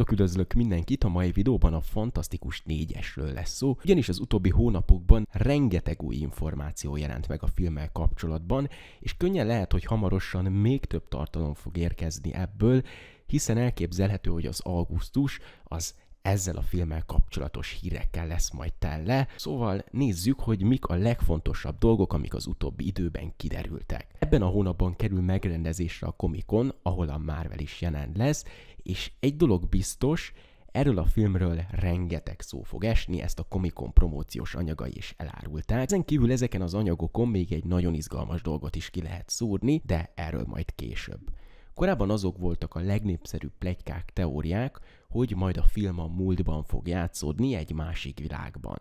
Sziasztok, üdvözlök mindenkit! A mai videóban a Fantasztikus 4-esről lesz szó, ugyanis az utóbbi hónapokban rengeteg új információ jelent meg a filmmel kapcsolatban, és könnyen lehet, hogy hamarosan még több tartalom fog érkezni ebből, hiszen elképzelhető, hogy az augusztus az ezzel a filmmel kapcsolatos hírekkel lesz majd tele. Szóval nézzük, hogy mik a legfontosabb dolgok, amik az utóbbi időben kiderültek. Ebben a hónapban kerül megrendezésre a komikon, ahol a Marvel is jelen lesz, és egy dolog biztos, Erről a filmről rengeteg szó fog esni, ezt a komikon promóciós anyagai is elárulták. Ezen kívül ezeken az anyagokon még egy nagyon izgalmas dolgot is ki lehet szúrni, de erről majd később. Korábban azok voltak a legnépszerűbb plegykák, teóriák, hogy majd a film a múltban fog játszódni egy másik világban.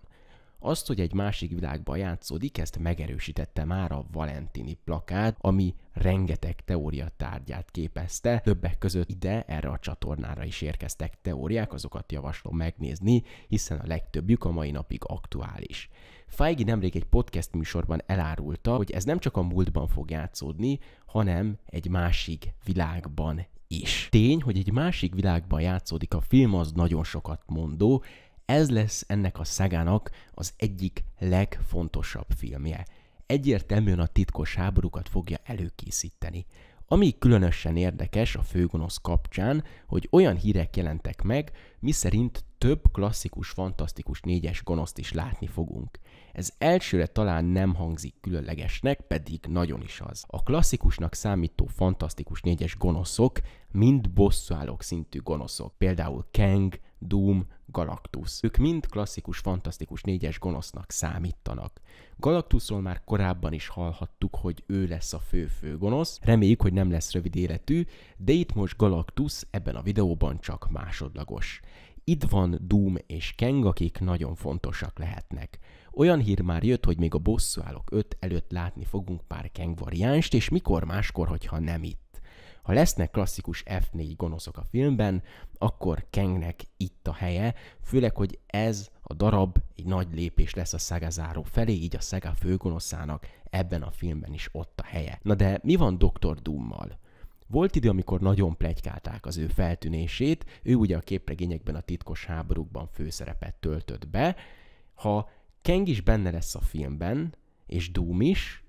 Azt, hogy egy másik világban játszódik, ezt megerősítette már a Valentini plakát, ami rengeteg teória tárgyát képezte. Többek között ide, erre a csatornára is érkeztek teóriák, azokat javaslom megnézni, hiszen a legtöbbjük a mai napig aktuális. Feige nemrég egy podcast műsorban elárulta, hogy ez nem csak a múltban fog játszódni, hanem egy másik világban is. Tény, hogy egy másik világban játszódik a film, az nagyon sokat mondó, ez lesz ennek a szegának az egyik legfontosabb filmje. Egyértelműen a titkos háborúkat fogja előkészíteni. Ami különösen érdekes a főgonosz kapcsán, hogy olyan hírek jelentek meg, miszerint több klasszikus, fantasztikus négyes gonoszt is látni fogunk. Ez elsőre talán nem hangzik különlegesnek, pedig nagyon is az. A klasszikusnak számító fantasztikus négyes gonoszok mind bosszúállók szintű gonoszok, például Kang, Doom, Galactus. Ők mind klasszikus, fantasztikus négyes gonosznak számítanak. Galactusról már korábban is hallhattuk, hogy ő lesz a fő-fő gonosz, reméljük, hogy nem lesz rövid életű, de itt most Galactus ebben a videóban csak másodlagos. Itt van Doom és Kang, akik nagyon fontosak lehetnek. Olyan hír már jött, hogy még a bosszúállók 5 előtt látni fogunk pár Kang variánst, és mikor máskor, hogyha nem itt. Ha lesznek klasszikus F4 gonoszok a filmben, akkor Kengnek itt a helye, főleg, hogy ez a darab egy nagy lépés lesz a Sega záró felé, így a Sega főgonoszának ebben a filmben is ott a helye. Na de mi van Dr. Doommal? Volt idő, amikor nagyon plegykálták az ő feltűnését, ő ugye a képregényekben a titkos háborúkban főszerepet töltött be. Ha Keng is benne lesz a filmben, és Doom is,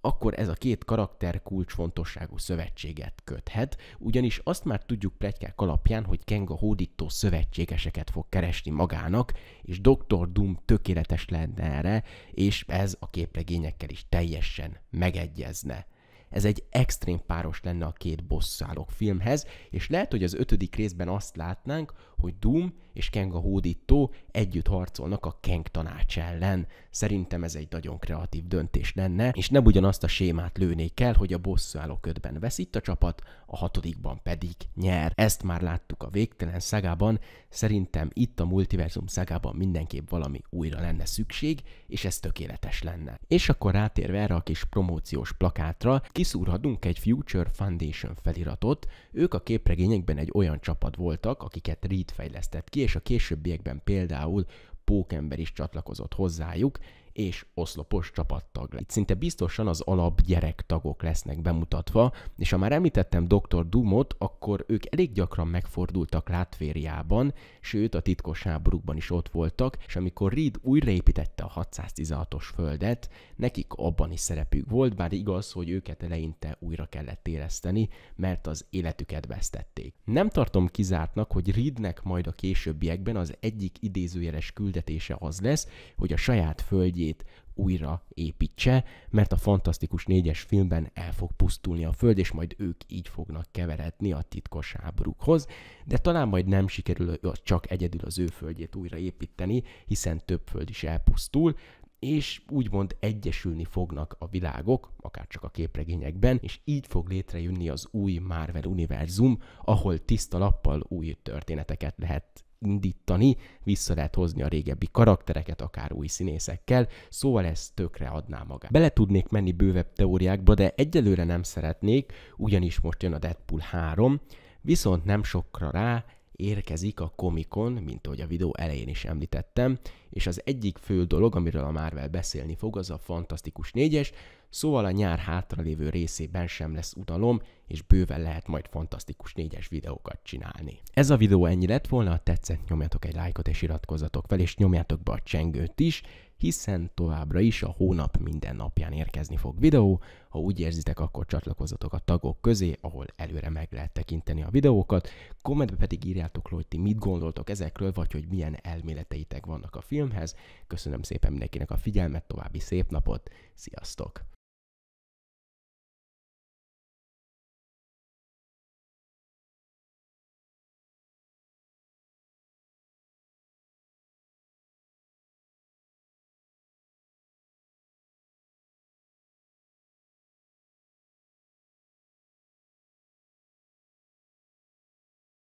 akkor ez a két karakter kulcsfontosságú szövetséget köthet, ugyanis azt már tudjuk pletykák alapján, hogy Kenga hódító szövetségeseket fog keresni magának, és Dr. Doom tökéletes lenne erre, és ez a képregényekkel is teljesen megegyezne. Ez egy extrém páros lenne a két bosszálok filmhez, és lehet, hogy az ötödik részben azt látnánk, hogy Doom és Kang a hódító együtt harcolnak a Kang tanács ellen. Szerintem ez egy nagyon kreatív döntés lenne, és nem ugyanazt a sémát lőnék el, hogy a bosszálok ötben veszít a csapat, a hatodikban pedig nyer. Ezt már láttuk a végtelen szagában, szerintem itt a multiverzum szagában mindenképp valami újra lenne szükség, és ez tökéletes lenne. És akkor rátérve erre a kis promóciós plakátra, kiszúrhatunk egy Future Foundation feliratot. Ők a képregényekben egy olyan csapat voltak, akiket Reed fejlesztett ki, és a későbbiekben például Pókember is csatlakozott hozzájuk, és oszlopos csapattag Itt szinte biztosan az alap gyerektagok lesznek bemutatva, és ha már említettem Dr. Dumot, akkor ők elég gyakran megfordultak Látvériában, sőt a titkos háborúkban is ott voltak, és amikor Reed újraépítette a 616-os földet, nekik abban is szerepük volt, bár igaz, hogy őket eleinte újra kellett éleszteni, mert az életüket vesztették. Nem tartom kizártnak, hogy Reednek majd a későbbiekben az egyik idézőjeles küldetése az lesz, hogy a saját földjét földjét újra építse, mert a Fantasztikus négyes filmben el fog pusztulni a föld, és majd ők így fognak keveredni a titkos háborúkhoz, de talán majd nem sikerül csak egyedül az ő földjét újraépíteni, hiszen több föld is elpusztul, és úgymond egyesülni fognak a világok, akár csak a képregényekben, és így fog létrejönni az új Marvel univerzum, ahol tiszta lappal új történeteket lehet indítani, vissza lehet hozni a régebbi karaktereket, akár új színészekkel, szóval ez tökre adná magát. Bele tudnék menni bővebb teóriákba, de egyelőre nem szeretnék, ugyanis most jön a Deadpool 3, viszont nem sokra rá érkezik a komikon, mint ahogy a videó elején is említettem, és az egyik fő dolog, amiről a Marvel beszélni fog, az a Fantasztikus 4-es, Szóval a nyár hátralévő részében sem lesz utalom, és bőven lehet majd fantasztikus négyes videókat csinálni. Ez a videó ennyi lett volna, ha tetszett nyomjatok egy lájkot és iratkozzatok fel, és nyomjátok be a csengőt is, hiszen továbbra is a hónap minden napján érkezni fog videó, ha úgy érzitek, akkor csatlakozzatok a tagok közé, ahol előre meg lehet tekinteni a videókat, kommentbe pedig írjátok le, hogy ti mit gondoltok ezekről, vagy hogy milyen elméleteitek vannak a filmhez. Köszönöm szépen mindenkinek a figyelmet, további szép napot, Sziasztok!